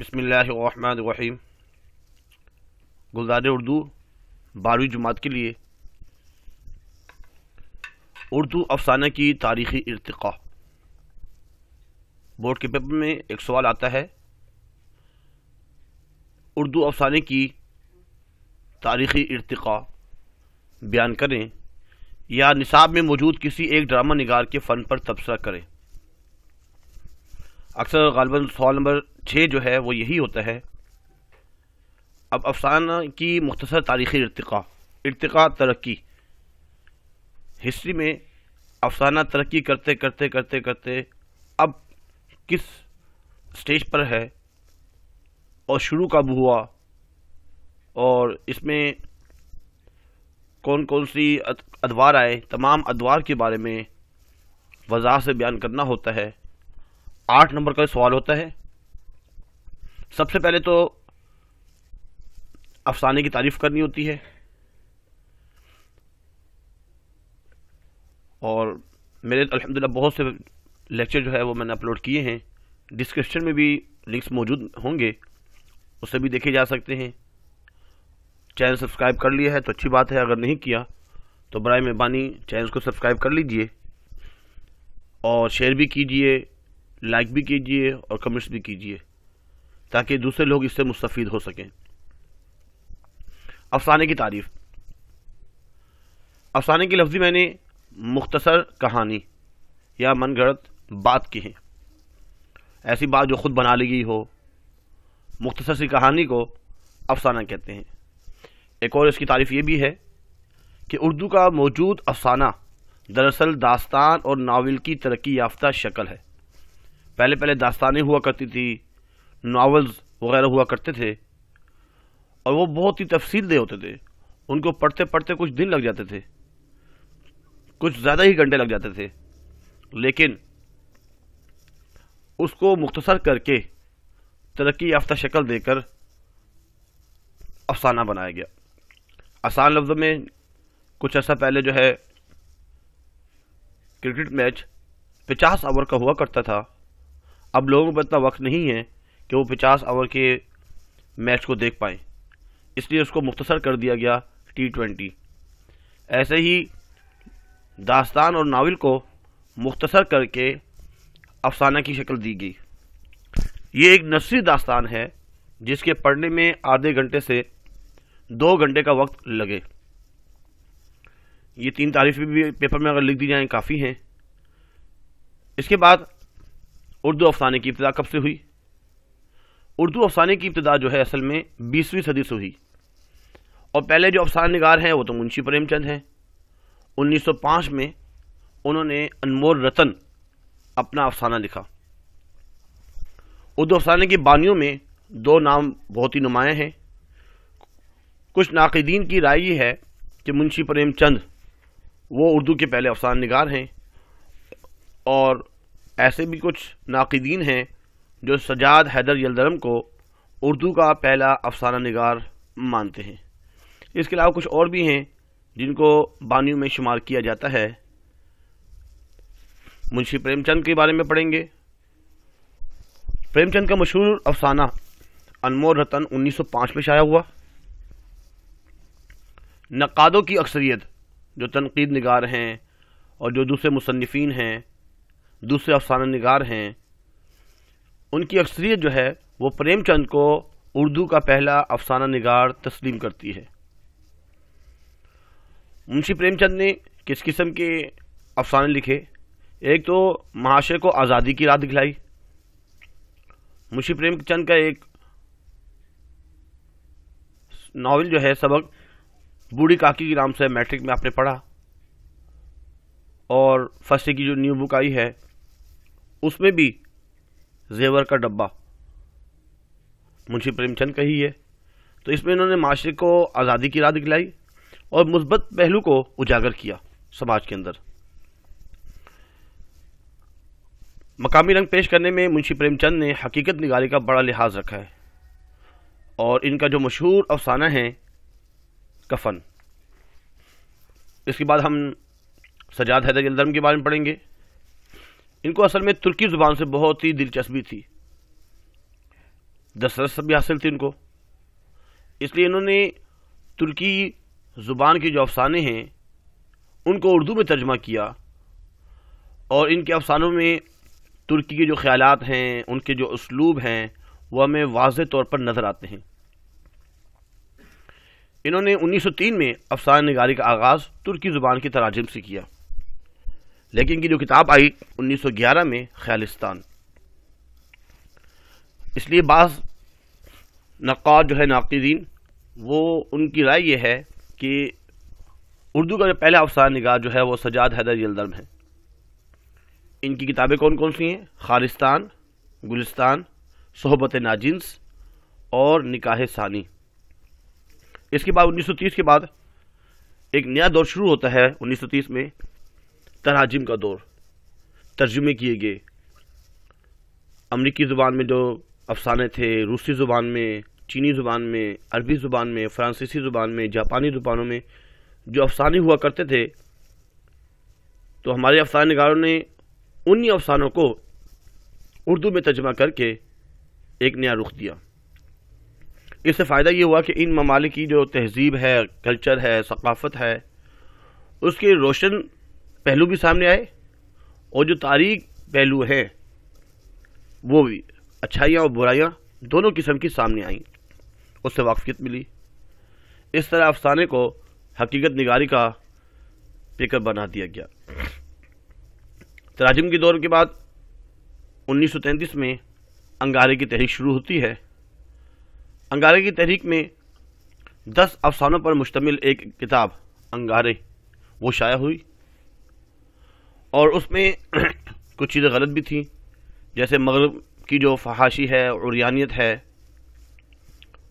बसमीम गुलजार उर्दू बारहवीं जुमात के लिए उर्दू अफसाना की तारीखी इरतका बोर्ड के पेपर में एक सवाल आता है उर्दू अफसाने की तारीखी इरतका बयान करें या निसाब में मौजूद किसी एक ड्रामा निगार के फ़न पर तबसरा करें अक्सर गालबा सवाल नंबर छः जो है वो यही होता है अब अफसाना की मुख्तर तारीखी इरतका इरतका तरक्की हिस्ट्री में अफसाना तरक्की करते करते करते करते अब किस स्टेज पर है और शुरू कब हुआ और इसमें कौन कौन सी अदवार आए तमाम अदवार के बारे में वजह से बयान करना होता है आठ नंबर का सवाल होता है सबसे पहले तो अफसाने की तारीफ करनी होती है और मेरे अल्हम्दुलिल्लाह बहुत से लेक्चर जो है वो मैंने अपलोड किए हैं डिस्क्रिप्शन में भी लिंक्स मौजूद होंगे उसे भी देखे जा सकते हैं चैनल सब्सक्राइब कर लिया है तो अच्छी बात है अगर नहीं किया तो बर मेहरबानी चैनल को सब्सक्राइब कर लीजिए और शेयर भी कीजिए लाइक भी कीजिए और कमेंट्स भी कीजिए ताकि दूसरे लोग इससे मुस्तफ़ हो सकें अफसाने की तारीफ अफसाने की लफ्ज़ी मैंने मुख्तसर कहानी या मन गढ़त बात की है ऐसी बात जो खुद बना ली गई हो मुख्तसर सी कहानी को अफसाना कहते हैं एक और इसकी तारीफ ये भी है कि उर्दू का मौजूद अफसाना दरअसल दास्तान और नावल की तरक्की याफ्ता शक्ल है पहले पहले दास्तानें हुआ करती थी नावल्स वगैरह हुआ करते थे और वो बहुत ही तफसील दे होते थे उनको पढ़ते पढ़ते कुछ दिन लग जाते थे कुछ ज़्यादा ही घंटे लग जाते थे लेकिन उसको मुख्तसर करके तरक्की याफ्ता शक्ल देकर अफसाना बनाया गया आसान लफ्ज़ में कुछ अर्सा पहले जो है क्रिकेट मैच पचास ओवर का हुआ करता था अब लोगों पर इतना वक्त नहीं है कि वो पचास ओवर के मैच को देख पाएँ इसलिए उसको मुख्तसर कर दिया गया टी ट्वेंटी ऐसे ही दास्तान और नावल को मुख्तसर करके अफसाना की शक्ल दी गई ये एक नसरी दास्तान है जिसके पढ़ने में आधे घंटे से दो घंटे का वक्त लगे ये तीन तारीफ भी पेपर में अगर लिख दी जाएँ काफ़ी हैं इसके बाद उर्दू अफसाने की इब्तदा कब से हुई उर्दू अफसाने की इब्तदा जो है असल में बीसवीं सदी से हुई और पहले जो अफसान नगार हैं वो तो मुंशी प्रेमचंद हैं उन्नीस सौ 1905 में उन्होंने अनमोल रतन अपना अफसाना लिखा उर्दू अफसाने की बानियों में दो नाम बहुत ही नुमाया हैं कुछ नाकदीन की राय यह है कि मुंशी प्रेमचंद वो उर्दू के पहले अफसान नगार हैं और ऐसे भी कुछ नाकदीन हैं जो सजाद हैदर यलदरम को उर्दू का पहला अफसाना नगार मानते हैं इसके अलावा कुछ और भी हैं जिनको बानियों में शुमार किया जाता है मुंशी प्रेमचंद के बारे में पढ़ेंगे प्रेमचंद का मशहूर अफसाना अनमोल रतन 1905 में शाया हुआ नक़ादों की अक्सरियत जो तनकीद नगार हैं और जो दूसरे मुसनफिन हैं दूसरे अफसाना नगार हैं उनकी अक्सरियत जो है वो प्रेमचंद को उर्दू का पहला अफसाना नगार तस्लीम करती है मुंशी प्रेमचंद ने किस किस्म के अफसाने लिखे एक तो महाशय को आज़ादी की राह दिखलाई मुंशी प्रेमचंद का एक नावल जो है सबक बूढ़ी काकी के नाम से मैट्रिक में आपने पढ़ा और फर्स्ट की जो न्यू बुक आई है उसमें भी जेवर का डब्बा मुंशी प्रेमचंद का ही है तो इसमें इन्होंने माशरे को आज़ादी की राह दिखलाई और मुस्बत पहलू को उजागर किया समाज के अंदर मकामी रंग पेश करने में मुंशी प्रेमचंद ने हकीकत निगारी का बड़ा लिहाज रखा है और इनका जो मशहूर अफसाना है कफन इसके बाद हम सजाद हैदर यलदम के बारे में पढ़ेंगे इनको असल में तुर्की ज़ुबान से बहुत ही दिलचस्पी थी दसरस भी हासिल थी इनको इसलिए इन्होंने तुर्की ज़ुबान के जो अफसाने हैं उनको उर्दू में तर्जमा किया और इनके अफसानों में तुर्की के जो ख्याल हैं उनके जो उसलूब हैं वह हमें वाज तौर पर नज़र आते हैं इन्होंने 1903 में अफसान नगारी का आगाज़ तुर्की ज़ुबान के तराजम से किया लेकिन की जो किताब आई 1911 में ख्यालिस्तान इसलिए बास नक़ाद जो है नाकदीन वो उनकी राय ये है कि उर्दू का जो पहला अफसान निगाह जो है वो सजाद हैदर यलदम है इनकी किताबें कौन कौन सी हैं खारिस्तान गुलिस्तान सोहबत नाजिन्स और निकाह सानी इसके बाद 1930 के बाद एक नया दौर शुरू होता है 1930 में तराजिम का दौर तर्जुमे किए गए अमरीकी ज़ुबान में जो अफसाने थे रूसी ज़ुबान में चीनी ज़ुबान में अरबी ज़ुबान में फ़्रांसीसी ज़ुबान में जापानी ज़ुबानों में जो अफसाने हुआ करते थे तो हमारे अफसानगारों ने उन्हीं अफसानों को उर्दू में तर्जमा करके एक नया रुख दिया इससे फ़ायदा ये हुआ कि इन ममालिक की जो तहजीब है कल्चर है सकाफ़त है उसके रोशन पहलू भी सामने आए और जो तारीख पहलू हैं वो भी अच्छाइयाँ और बुराइयाँ दोनों किस्म की सामने आईं उससे वाकफियत मिली इस तरह अफसाने को हकीकत निगारी का पिकअप बना दिया गया तराजम के दौर के बाद 1933 में अंगारे की तहरीक शुरू होती है अंगारे की तहरीक में 10 अफसानों पर मुश्तमिल एक किताब अंगारे वो शाया हुई और उसमें कुछ चीज़ें गलत भी थी जैसे मगरब की जो फहाशी है उरियानियत है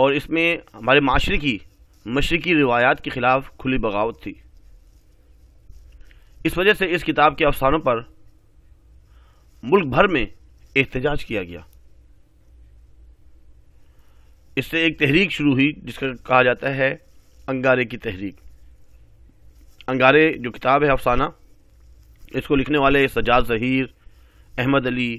और इसमें हमारे माशरे की मशरकी रिवायात के ख़िलाफ़ खुली बगावत थी इस वजह से इस किताब के अफसानों पर मुल्क भर में एहतजाज किया गया इससे एक तहरीक शुरू हुई जिसका कहा जाता है अंगारे की तहरीक अंगारे जो किताब है अफसाना इसको लिखने वाले सजाद जहीर अहमद अली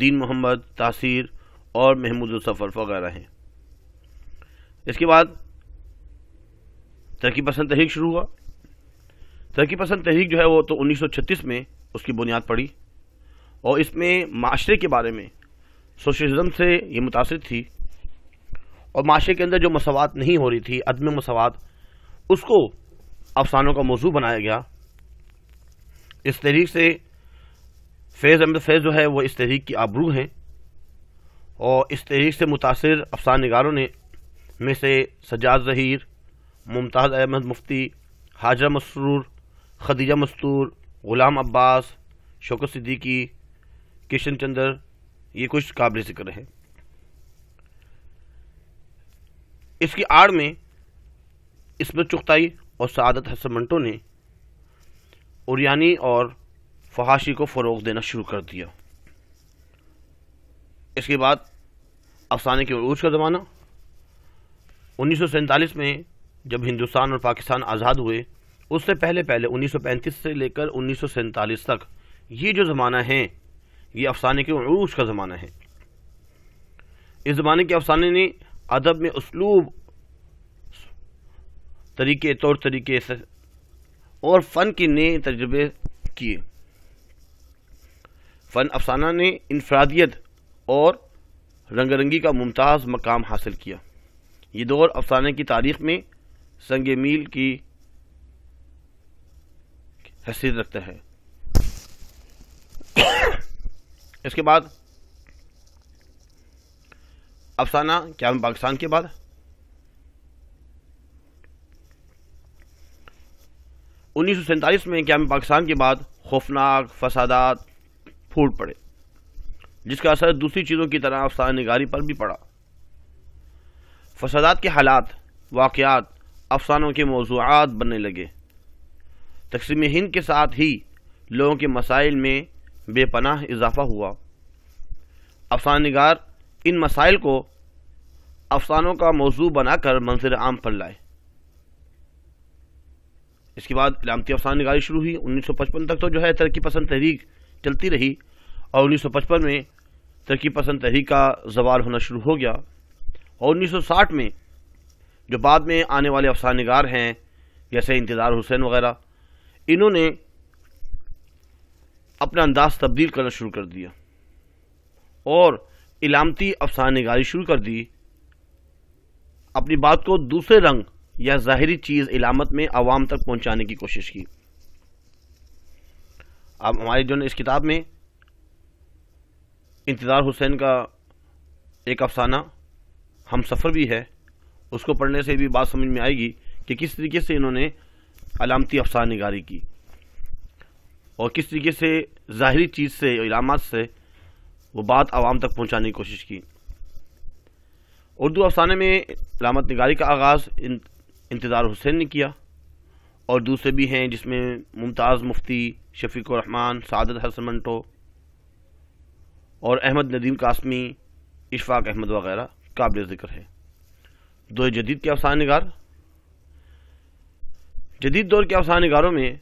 दीन मोहम्मद तासीर और महमूद सफ़र वगैरह हैं इसके बाद तरक्की पसंद तहरीक शुरू हुआ तरक्की पसंद तहरीक जो है वो तो 1936 में उसकी बुनियाद पड़ी और इसमें माशरे के बारे में सोशलिज़म से ये मुतासर थी और माशरे के अंदर जो मसवात नहीं हो रही थी अदम मसवात उसको अफसानों का मौजू बनाया गया इस तहरीक से फैज़ अहमद फैज़ जो है वह इस तहरीक की आबरू हैं और इस तहरीक से मुतासर अफसान नगारों ने में से सजाद जहीर मुमताज़ अहमद मुफ्ती हाजरा मसरूर खदीजा मस्तूर ग़ुलाम अब्बास शौकत सिद्दीकी किशन चंद्र ये कुछ काबिल जिक्र हैं इसकी आड़ में इसमें चुगताई और सदत हसन मंटो ने उरियानी और फहाशी को फ़रोग देना शुरू कर दिया इसके बाद अफसाने के अरूज का ज़माना उन्नीस में जब हिंदुस्तान और पाकिस्तान आज़ाद हुए उससे पहले पहले 1935 से लेकर उन्नीस तक ये जो ज़माना है ये अफसाने के अरूज का ज़माना है इस ज़माने के अफसाने ने अदब में उसलूब तरीके तौर तरीके से और फ़न के नए तजर्बे किए फ़न अफसाना ने इनफरादियत और रंगरंगी का मुमताज़ मकाम हासिल किया ये दौर अफसाने की तारीख में संग मील की हैसियत रखता है इसके बाद अफसाना क्या पाकिस्तान के बाद उन्नीस में क्या पाकिस्तान के बाद खौफनाक फसादात फूट पड़े जिसका असर दूसरी चीज़ों की तरह अफसान नगारी पर भी पड़ा फसादात के हालात वाकयात अफसानों के मौजूद बनने लगे तकसीम हिंद के साथ ही लोगों के मसाइल में बेपनाह इजाफा हुआ अफसान नगार इन मसाइल को अफसानों का मौजू बनाकर मंजर आम पर लाए इसके बाद इलामती अफसान निकाली शुरू हुई 1955 तक तो जो है तरक्की पसंद तहरीक चलती रही और 1955 में तरक्की पसंद तहरीक का जवाल होना शुरू हो गया और 1960 में जो बाद में आने वाले अफसान नगार हैं जैसे इंतज़ार हुसैन वगैरह इन्होंने अपना अंदाज तब्दील करना शुरू कर दिया और इलामती अफसान निगारी शुरू कर दी अपनी बात को दूसरे रंग या ज़ाहरी चीज़ इलामत में आवाम तक पहुँचाने की कोशिश की अब हमारे जो इस किताब में इंतज़ार हुसैन का एक अफसाना हम सफ़र भी है उसको पढ़ने से भी बात समझ में आएगी कि किस तरीके से इन्होंने अलामती अफसान निगारी की और किस तरीके से ज़ाहरी चीज़ से इलामत से वो बात आवाम तक पहुंचाने की कोशिश की उर्दू अफसाने में इलामत निगारी का आगाज़ इंतज़ार हुसैन ने किया और दूसरे भी हैं जिसमें मुमताज़ मुफ्ती शफीक रहमान सादत हसन मंटो और अहमद नदीम कासमी इशफाक अहमद वगैरह काबिल ज़िक्र है दो जदीद के अफसान नगार जदीद दौर के अफसान नगारों में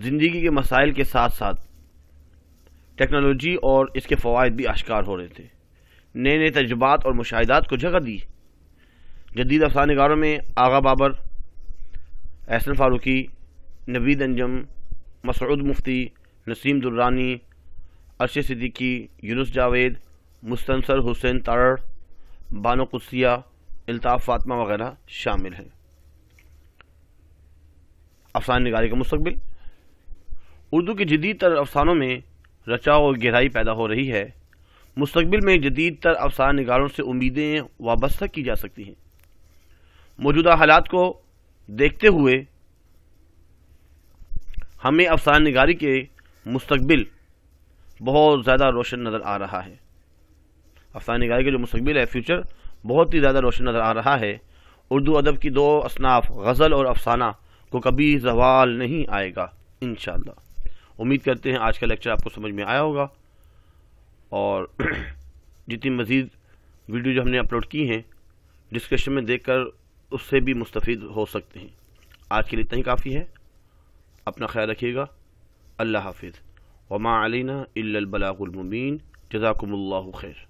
ज़िंदगी के मसाइल के साथ साथ टेक्नोलॉजी और इसके फ़वाद भी आश्कार हो रहे थे नए नए तजुबात और मुशाहदात को जगह दी जदीद अफसानगारों में आगा बाबर एहसन फारूकी नवीद अंजम मसरूद मुफ्ती नसीम दुर्रानी अरश सिद्दीकी यूनुस जावेद मुस्तनसर हुसैन तारड़ बानो कुसिया अल्ताफ़ फातमा वगैरह शामिल हैं अफसान नगारी का मुस्तबिल उर्दू के जदीद तर अफसानों में रचा और गहराई पैदा हो रही है मुस्तबिल में जदीद तर अफसान निगारों से उम्मीदें वाबस्ता की जा सकती हैं मौजूदा हालात को देखते हुए हमें अफसाना नगारी के मुस्तबिल बहुत ज़्यादा रोशन नज़र आ रहा है अफसान नगारी का जो मुस्तबिल है फ्यूचर बहुत ही ज़्यादा रोशन नज़र आ रहा है उर्दू अदब की दो असनाफ गज़ल और अफसाना को कभी जवाल नहीं आएगा इन उम्मीद करते हैं आज का लेक्चर आपको समझ में आया होगा और जितनी मज़ीद वीडियो जो हमने अपलोड की हैं डिस्क्रिप्शन में देखकर उससे भी मुस्तफ़ हो सकते हैं आज के लिए इतना ही काफ़ी है अपना ख्याल रखिएगा अल्लाह हाफिज़ वमा अलना इल्लबलामुबीन जजाकमल खैर